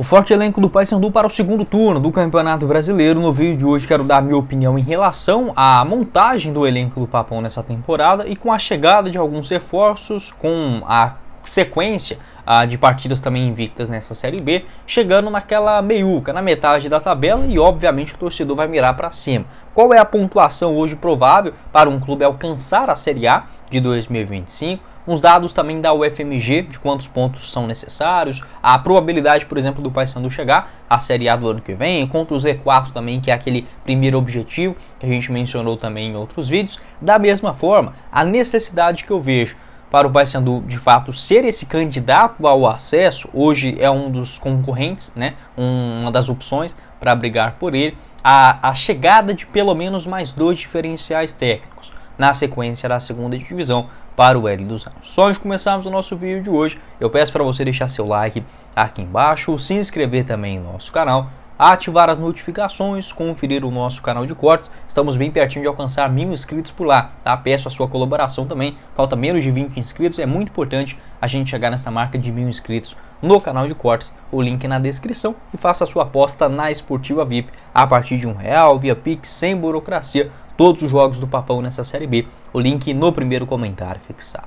O forte elenco do Paysandu para o segundo turno do Campeonato Brasileiro. No vídeo de hoje quero dar minha opinião em relação à montagem do elenco do Papão nessa temporada e com a chegada de alguns reforços, com a sequência ah, de partidas também invictas nessa Série B, chegando naquela meiuca, na metade da tabela e obviamente o torcedor vai mirar para cima. Qual é a pontuação hoje provável para um clube alcançar a Série A? de 2025, uns dados também da UFMG de quantos pontos são necessários, a probabilidade, por exemplo, do Paysandu chegar à Série A do ano que vem, contra o Z4 também, que é aquele primeiro objetivo que a gente mencionou também em outros vídeos. Da mesma forma, a necessidade que eu vejo para o Paysandu de fato ser esse candidato ao acesso, hoje é um dos concorrentes, né? uma das opções para brigar por ele, a, a chegada de pelo menos mais dois diferenciais técnicos na sequência da segunda divisão para o L dos Ramos. Só antes de começarmos o nosso vídeo de hoje, eu peço para você deixar seu like aqui embaixo, se inscrever também no nosso canal, ativar as notificações, conferir o nosso canal de cortes. Estamos bem pertinho de alcançar mil inscritos por lá, tá? Peço a sua colaboração também. Falta menos de 20 inscritos, é muito importante a gente chegar nessa marca de mil inscritos no canal de cortes. O link é na descrição e faça a sua aposta na Esportiva VIP a partir de um real via Pix, sem burocracia todos os jogos do Papão nessa Série B. O link no primeiro comentário fixado.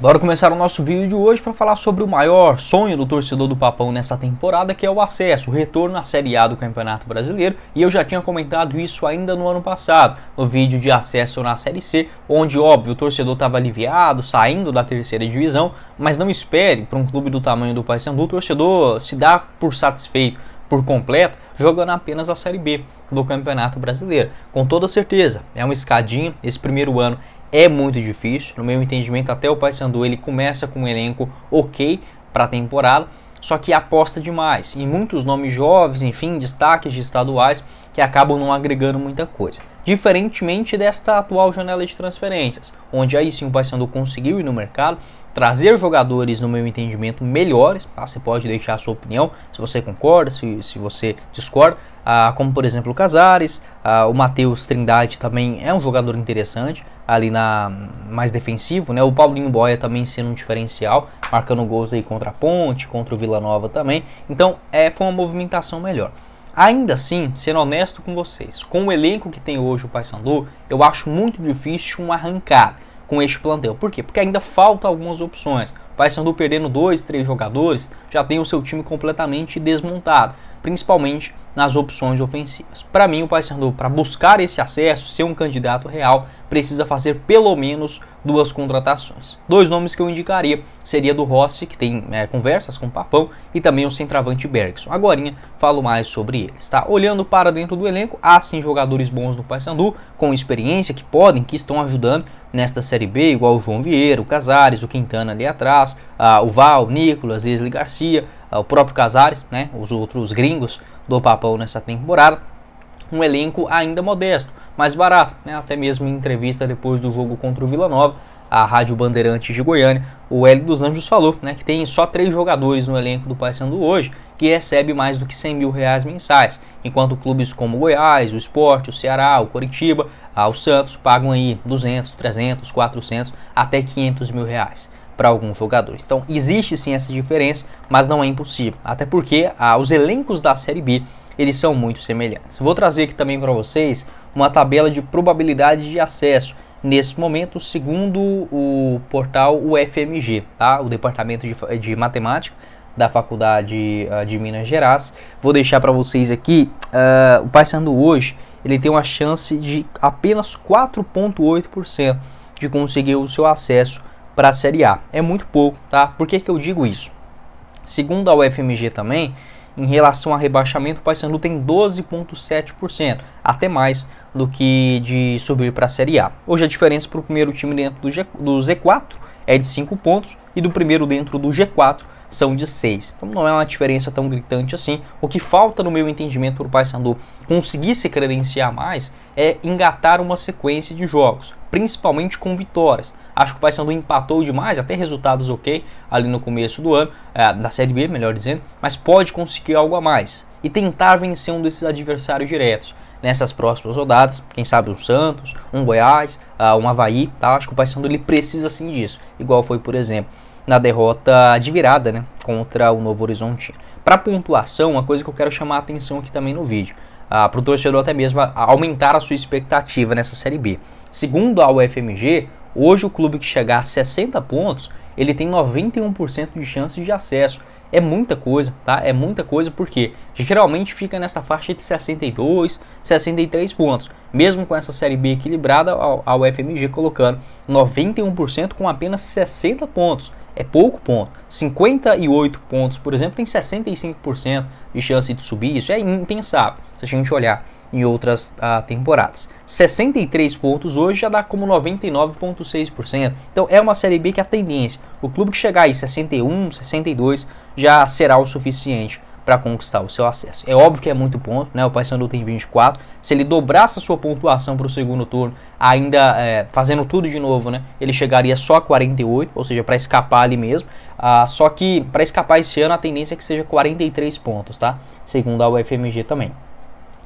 Bora começar o nosso vídeo de hoje para falar sobre o maior sonho do torcedor do Papão nessa temporada, que é o acesso, o retorno à Série A do Campeonato Brasileiro. E eu já tinha comentado isso ainda no ano passado, no vídeo de acesso na Série C, onde, óbvio, o torcedor estava aliviado, saindo da terceira divisão, mas não espere para um clube do tamanho do Paysandu o torcedor se dar por satisfeito por completo jogando apenas a Série B do Campeonato Brasileiro. Com toda certeza, é uma escadinha. Esse primeiro ano é muito difícil. No meu entendimento, até o Paysandu ele começa com um elenco ok para a temporada, só que aposta demais em muitos nomes jovens, enfim, destaques de estaduais que acabam não agregando muita coisa diferentemente desta atual janela de transferências, onde aí sim o Paysandu conseguiu ir no mercado, trazer jogadores, no meu entendimento, melhores. Tá? Você pode deixar a sua opinião, se você concorda, se, se você discorda, ah, como por exemplo o Casares, ah, o Matheus Trindade também é um jogador interessante, ali na mais defensivo, né? O Paulinho Boia também sendo um diferencial, marcando gols aí contra a Ponte, contra o Vila Nova também. Então, é, foi uma movimentação melhor. Ainda assim, sendo honesto com vocês, com o elenco que tem hoje o Paysandu, eu acho muito difícil um arrancar com este plantel. Por quê? Porque ainda falta algumas opções. O Paysandu perdendo dois, três jogadores, já tem o seu time completamente desmontado, principalmente nas opções ofensivas. Para mim, o Paysandu, para buscar esse acesso, ser um candidato real, precisa fazer pelo menos duas contratações. Dois nomes que eu indicaria seria do Rossi, que tem é, conversas com o Papão, e também o centroavante Bergson. Agora falo mais sobre eles, tá? Olhando para dentro do elenco, há sim jogadores bons do Paysandu, com experiência, que podem, que estão ajudando nesta Série B, igual o João Vieira, o Casares, o Quintana ali atrás, ah, o Val, o Nicolas, Isley Garcia, ah, o próprio Casares, né? Os outros gringos do Papão nessa temporada. Um elenco ainda modesto, mais barato, né? até mesmo em entrevista depois do jogo contra o Vila Nova, a Rádio Bandeirantes de Goiânia, o Hélio dos Anjos falou né, que tem só três jogadores no elenco do Paysandu hoje que recebe mais do que 100 mil reais mensais, enquanto clubes como o Goiás, o Esporte, o Ceará, o Coritiba, ah, o Santos pagam aí 200, 300, 400, até 500 mil reais para alguns jogadores. Então existe sim essa diferença, mas não é impossível, até porque ah, os elencos da Série B eles são muito semelhantes. Vou trazer aqui também para vocês uma tabela de probabilidade de acesso nesse momento, segundo o portal UFMG, tá? o Departamento de, de Matemática da Faculdade uh, de Minas Gerais. Vou deixar para vocês aqui, uh, o Paysandu hoje ele tem uma chance de apenas 4,8% de conseguir o seu acesso para a Série A. É muito pouco, tá? Por que, que eu digo isso? Segundo a UFMG também, em relação a rebaixamento, o Paysandu tem 12,7%, até mais do que de subir para a Série A. Hoje a diferença para o primeiro time dentro do, G, do Z4 é de 5 pontos e do primeiro dentro do G4 são de 6. Então não é uma diferença tão gritante assim. O que falta no meu entendimento para o Paysandu conseguir se credenciar mais é engatar uma sequência de jogos, principalmente com vitórias. Acho que o Paysandu empatou demais, até resultados ok ali no começo do ano, é, da Série B, melhor dizendo, mas pode conseguir algo a mais e tentar vencer um desses adversários diretos nessas próximas rodadas. Quem sabe um Santos, um Goiás, uh, um Havaí, tá? Acho que o Paysandu ele precisa sim disso. Igual foi, por exemplo, na derrota de virada, né? Contra o Novo Horizonte. Para pontuação, uma coisa que eu quero chamar a atenção aqui também no vídeo. Uh, ah, para o torcedor até mesmo aumentar a sua expectativa nessa Série B. Segundo a UFMG, hoje o clube que chegar a 60 pontos, ele tem 91% de chances de acesso. É muita coisa, tá? É muita coisa porque geralmente fica nessa faixa de 62, 63 pontos. Mesmo com essa série B equilibrada, a UFMG colocando 91% com apenas 60 pontos. É pouco ponto. 58 pontos, por exemplo, tem 65% de chance de subir. Isso é impensável se a gente olhar em outras ah, temporadas. 63 pontos hoje já dá como 99,6%. Então é uma Série B que é a tendência, o clube que chegar aí 61, 62 já será o suficiente para conquistar o seu acesso. É óbvio que é muito ponto, né? O Paysandu tem 24. Se ele dobrasse a sua pontuação para o segundo turno, ainda é, fazendo tudo de novo, né? Ele chegaria só a 48, ou seja, para escapar ali mesmo. Ah, só que para escapar esse ano a tendência é que seja 43 pontos, tá? Segundo a UFMG também.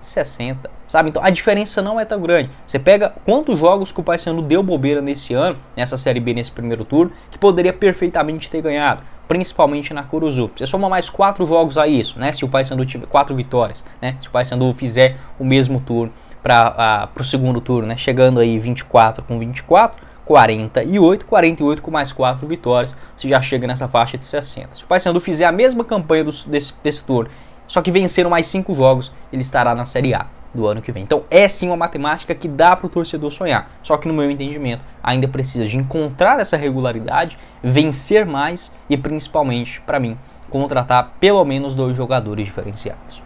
60. Sabe? Então a diferença não é tão grande. Você pega quantos jogos que o Paysandu deu bobeira nesse ano, nessa Série B, nesse primeiro turno, que poderia perfeitamente ter ganhado, principalmente na Curuzu. Você soma mais quatro jogos a isso, né? Se o Paysandu tiver quatro vitórias, né? Se o Paysandu fizer o mesmo turno para o segundo turno, né? Chegando aí 24 com 24, 48, 48 com mais 4 vitórias, você já chega nessa faixa de 60. Se o Paysandu fizer a mesma campanha do, desse, desse turno só que vencendo mais cinco jogos, ele estará na Série A do ano que vem. Então é sim uma matemática que dá para o torcedor sonhar. Só que no meu entendimento ainda precisa de encontrar essa regularidade, vencer mais e principalmente para mim contratar pelo menos dois jogadores diferenciados.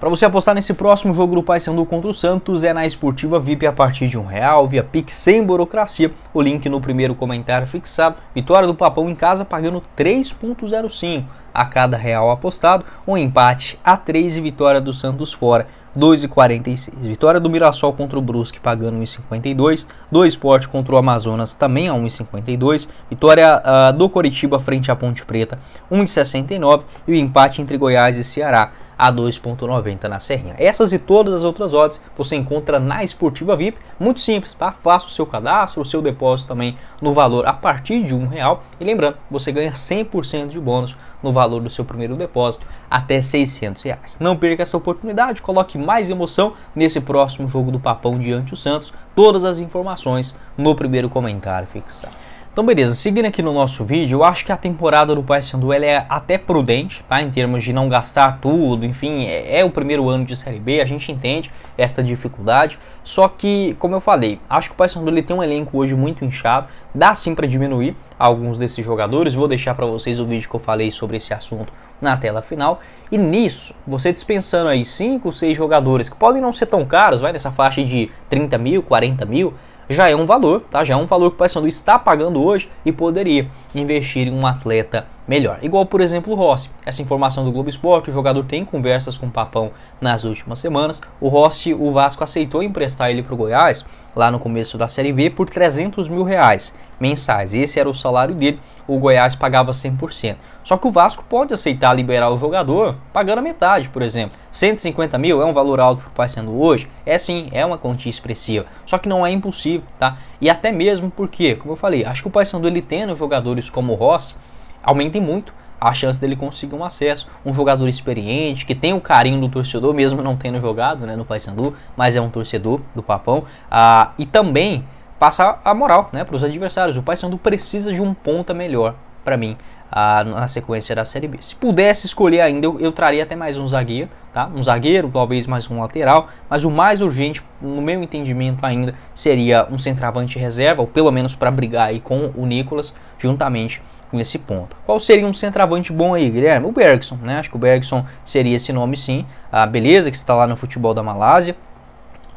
Para você apostar nesse próximo jogo do Paysandu contra o Santos é na Esportiva VIP a partir de um real via Pix sem burocracia. O link no primeiro comentário fixado. Vitória do Papão em casa pagando 3.05 a cada real apostado, um empate a 3 e vitória do Santos fora 2,46. Vitória do Mirassol contra o Brusque pagando 1,52. Do Esporte contra o Amazonas também a 1,52. Vitória uh, do Coritiba frente à Ponte Preta 1,69. E o empate entre Goiás e Ceará a 2,90 na Serrinha. Essas e todas as outras odds você encontra na Esportiva VIP, muito simples, tá? Faça o seu cadastro, o seu depósito também no valor a partir de um real e lembrando, você ganha 100% de bônus no valor do seu primeiro depósito até 600 reais. Não perca essa oportunidade, coloque mais emoção nesse próximo jogo do Papão diante o Santos. Todas as informações no primeiro comentário fixado. Então beleza, seguindo aqui no nosso vídeo, eu acho que a temporada do Paysandu é até prudente, tá? Em termos de não gastar tudo, enfim, é, é, o primeiro ano de Série B, a gente entende esta dificuldade. Só que, como eu falei, acho que o Paysandu ele tem um elenco hoje muito inchado, dá sim para diminuir alguns desses jogadores. Vou deixar para vocês o vídeo que eu falei sobre esse assunto na tela final. E nisso, você dispensando aí 5, 6 jogadores que podem não ser tão caros, vai nessa faixa de 30 mil, 40 mil, já é um valor, tá? Já é um valor que o Paysandu está pagando hoje e poderia investir em um atleta melhor. Igual, por exemplo, o Rossi. Essa informação do Globo Esporte, o jogador tem conversas com o Papão nas últimas semanas. O Rossi, o Vasco aceitou emprestar ele para o Goiás, lá no começo da Série B, por 300 mil reais mensais. Esse era o salário dele, o Goiás pagava 100%. Só que o Vasco pode aceitar liberar o jogador pagando a metade, por exemplo. 150 mil é um valor alto para o sendo hoje? É sim, é uma quantia expressiva. Só que não é impossível, tá? E até mesmo porque, como eu falei, acho que o Paysandu ele tendo jogadores como o Rossi, aumentem muito a chance dele conseguir um acesso. Um jogador experiente, que tem o carinho do torcedor, mesmo não tendo jogado né, no Paysandu, mas é um torcedor do Papão. Ah, e também passar a moral né, para os adversários. O Paysandu precisa de um ponta melhor para mim a, na sequência da Série B. Se pudesse escolher ainda, eu, eu, traria até mais um zagueiro, tá? Um zagueiro, talvez mais um lateral, mas o mais urgente, no meu entendimento ainda, seria um centroavante reserva, ou pelo menos para brigar aí com o Nicolas, juntamente com esse ponto. Qual seria um centroavante bom aí, Guilherme? O Bergson, né? Acho que o Bergson seria esse nome sim. A beleza que está lá no futebol da Malásia,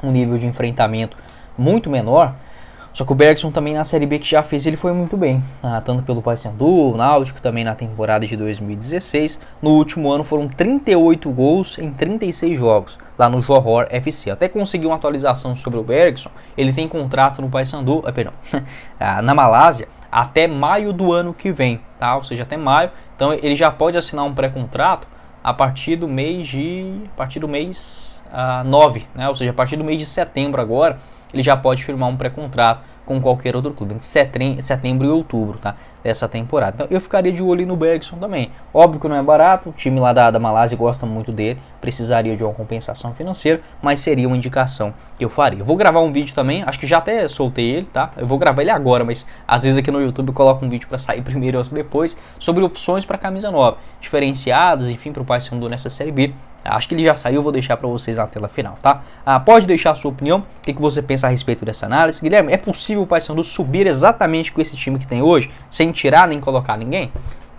um nível de enfrentamento muito menor, só que o Bergson também na Série B que já fez, ele foi muito bem, ah, tanto pelo Paysandu, Náutico também na temporada de 2016. No último ano foram 38 gols em 36 jogos lá no Johor FC. Até consegui uma atualização sobre o Bergson, ele tem contrato no Paysandu, eh, ah, perdão, na Malásia até maio do ano que vem, tá? Ou seja, até maio. Então ele já pode assinar um pré-contrato a partir do mês de a partir do mês uh, ah, 9, né? Ou seja, a partir do mês de setembro agora ele já pode firmar um pré-contrato com qualquer outro clube, entre setembro e outubro, tá? Dessa temporada. Então, eu ficaria de olho no Bergson também. Óbvio que não é barato, o time lá da, da Malásia gosta muito dele, precisaria de uma compensação financeira, mas seria uma indicação que eu faria. Eu vou gravar um vídeo também, acho que já até soltei ele, tá? Eu vou gravar ele agora, mas às vezes aqui no YouTube eu coloco um vídeo para sair primeiro e outro depois, sobre opções para camisa nova, diferenciadas, enfim, para o Paysandu nessa Série B. Acho que ele já saiu, vou deixar para vocês na tela final, tá? Ah, pode deixar a sua opinião, o que, que, você pensa a respeito dessa análise. Guilherme, é possível o Paysandu subir exatamente com esse time que tem hoje, sem tirar nem colocar ninguém?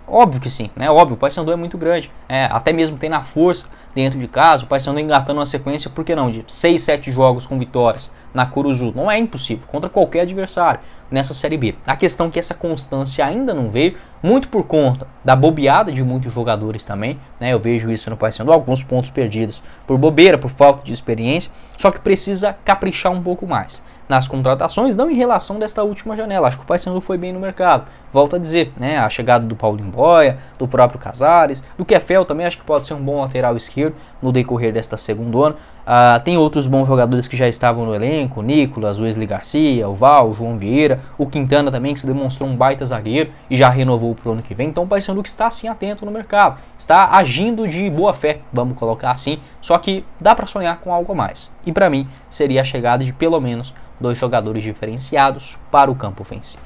Óbvio que sim, né? Óbvio, o Paysandu é muito grande. É, até mesmo tem na força dentro de casa, o Paysandu engatando uma sequência, por que não, de 6, 7 jogos com vitórias na Curuzu. Não é impossível, contra qualquer adversário nessa Série B. A questão é que essa constância ainda não veio, muito por conta da bobeada de muitos jogadores também, né? Eu vejo isso no Paysandu, alguns pontos perdidos por bobeira, por falta de experiência, só que precisa caprichar um pouco mais nas contratações, não em relação desta última janela. Acho que o Paysandu foi bem no mercado. Volto a dizer, né? A chegada do Paulo Boia, do próprio Casares, do Kefel também acho que pode ser um bom lateral esquerdo no decorrer desta segunda ano. Ah, tem outros bons jogadores que já estavam no elenco, Nicolas, Wesley Garcia, o Val, o João Vieira, o Quintana também, que se demonstrou um baita zagueiro e já renovou para o ano que vem. Então o Paysandu que está assim atento no mercado, está agindo de boa fé, vamos colocar assim, só que dá para sonhar com algo mais. E para mim seria a chegada de pelo menos dois jogadores diferenciados para o campo ofensivo.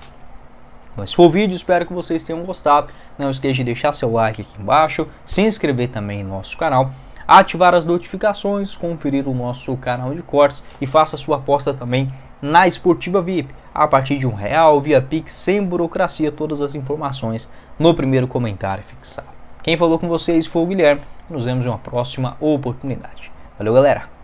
Mas, esse foi o vídeo, espero que vocês tenham gostado. Não esqueça de deixar seu like aqui embaixo, se inscrever também no nosso canal ativar as notificações, conferir o nosso canal de cortes e faça sua aposta também na Esportiva VIP a partir de um real via Pix sem burocracia todas as informações no primeiro comentário fixado. Quem falou com vocês foi o Guilherme. Nos vemos em uma próxima oportunidade. Valeu, galera!